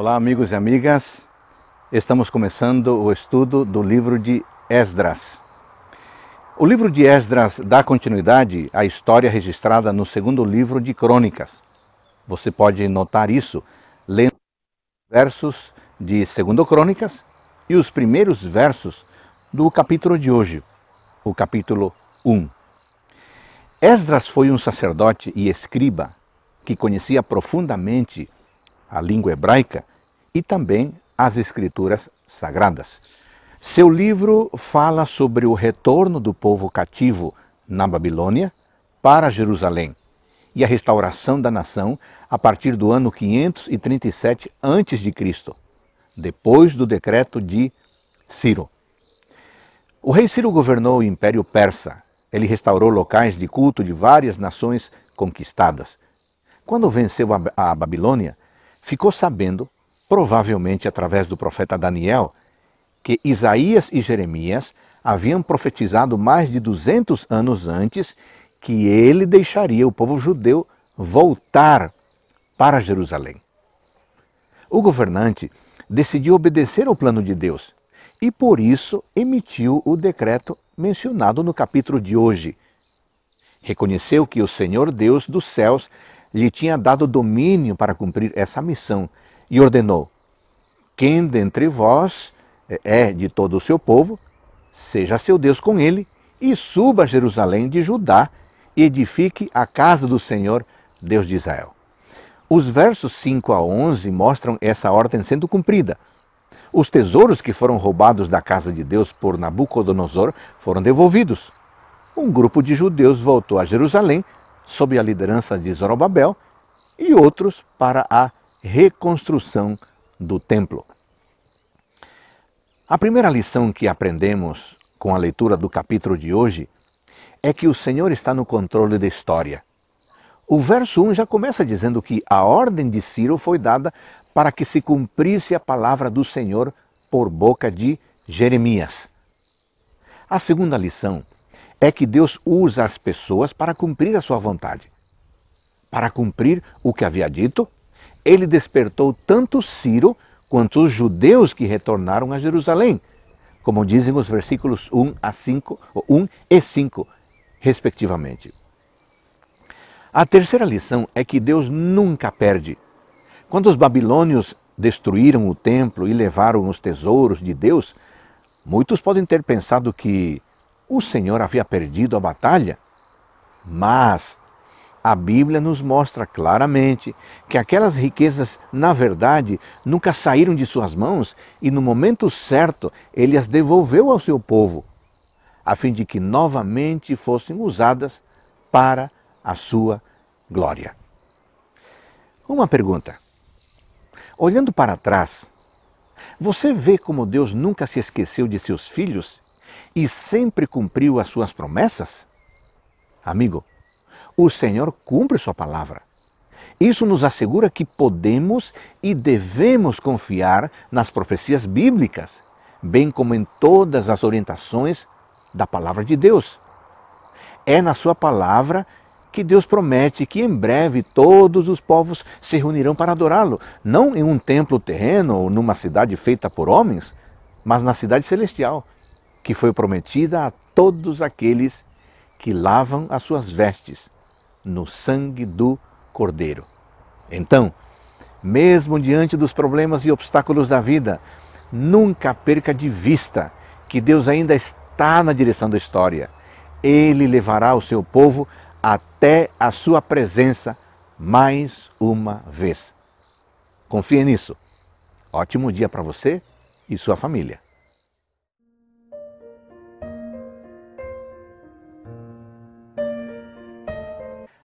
Olá, amigos e amigas. Estamos começando o estudo do livro de Esdras. O livro de Esdras dá continuidade à história registrada no segundo livro de Crônicas. Você pode notar isso lendo versos de Segundo Crônicas e os primeiros versos do capítulo de hoje, o capítulo 1. Esdras foi um sacerdote e escriba que conhecia profundamente a língua hebraica e também as escrituras sagradas. Seu livro fala sobre o retorno do povo cativo na Babilônia para Jerusalém e a restauração da nação a partir do ano 537 a.C., depois do decreto de Ciro. O rei Ciro governou o Império Persa. Ele restaurou locais de culto de várias nações conquistadas. Quando venceu a Babilônia, ficou sabendo provavelmente através do profeta Daniel, que Isaías e Jeremias haviam profetizado mais de 200 anos antes que ele deixaria o povo judeu voltar para Jerusalém. O governante decidiu obedecer ao plano de Deus e por isso emitiu o decreto mencionado no capítulo de hoje. Reconheceu que o Senhor Deus dos céus lhe tinha dado domínio para cumprir essa missão e ordenou: Quem dentre vós é de todo o seu povo, seja seu Deus com ele, e suba a Jerusalém de Judá e edifique a casa do Senhor, Deus de Israel. Os versos 5 a 11 mostram essa ordem sendo cumprida. Os tesouros que foram roubados da casa de Deus por Nabucodonosor foram devolvidos. Um grupo de judeus voltou a Jerusalém sob a liderança de Zorobabel e outros para a reconstrução do templo. A primeira lição que aprendemos com a leitura do capítulo de hoje é que o Senhor está no controle da história. O verso 1 já começa dizendo que a ordem de Ciro foi dada para que se cumprisse a palavra do Senhor por boca de Jeremias. A segunda lição é que Deus usa as pessoas para cumprir a sua vontade, para cumprir o que havia dito ele despertou tanto Ciro quanto os judeus que retornaram a Jerusalém, como dizem os versículos 1 a 5, 1 e 5, respectivamente. A terceira lição é que Deus nunca perde. Quando os babilônios destruíram o templo e levaram os tesouros de Deus, muitos podem ter pensado que o Senhor havia perdido a batalha, mas a Bíblia nos mostra claramente que aquelas riquezas, na verdade, nunca saíram de suas mãos e no momento certo ele as devolveu ao seu povo, a fim de que novamente fossem usadas para a sua glória. Uma pergunta. Olhando para trás, você vê como Deus nunca se esqueceu de seus filhos e sempre cumpriu as suas promessas? Amigo, o Senhor cumpre sua palavra. Isso nos assegura que podemos e devemos confiar nas profecias bíblicas, bem como em todas as orientações da palavra de Deus. É na sua palavra que Deus promete que em breve todos os povos se reunirão para adorá-lo, não em um templo terreno ou numa cidade feita por homens, mas na cidade celestial, que foi prometida a todos aqueles que lavam as suas vestes no sangue do Cordeiro. Então, mesmo diante dos problemas e obstáculos da vida, nunca perca de vista que Deus ainda está na direção da história. Ele levará o seu povo até a sua presença mais uma vez. Confie nisso. Ótimo dia para você e sua família.